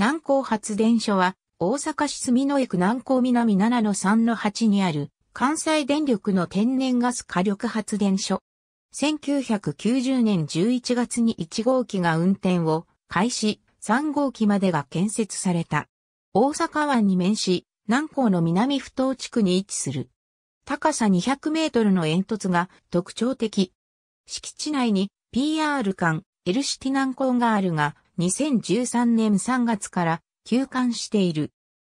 南港発電所は、大阪市住之江区南港南7の3の8にある、関西電力の天然ガス火力発電所。1990年11月に1号機が運転を開始、3号機までが建設された。大阪湾に面し、南港の南不当地区に位置する。高さ200メートルの煙突が特徴的。敷地内に PR 館、L シティ南港があるが、2013年3月から休館している。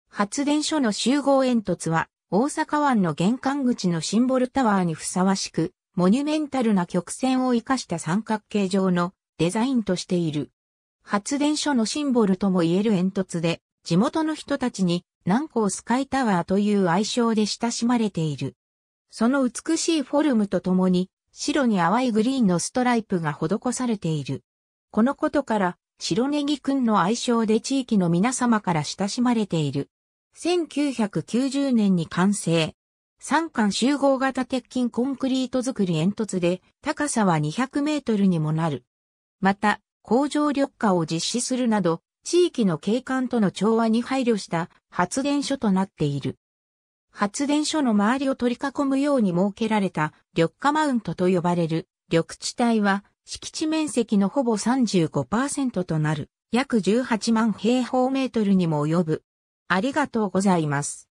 発電所の集合煙突は大阪湾の玄関口のシンボルタワーにふさわしく、モニュメンタルな曲線を生かした三角形状のデザインとしている。発電所のシンボルとも言える煙突で、地元の人たちに南港スカイタワーという愛称で親しまれている。その美しいフォルムとともに、白に淡いグリーンのストライプが施されている。このことから、白ネギくんの愛称で地域の皆様から親しまれている。1990年に完成。三間集合型鉄筋コンクリート作り煙突で高さは200メートルにもなる。また、工場緑化を実施するなど、地域の景観との調和に配慮した発電所となっている。発電所の周りを取り囲むように設けられた緑化マウントと呼ばれる緑地帯は敷地面積のほぼ35%となる約18万平方メートルにも及ぶ。ありがとうございます。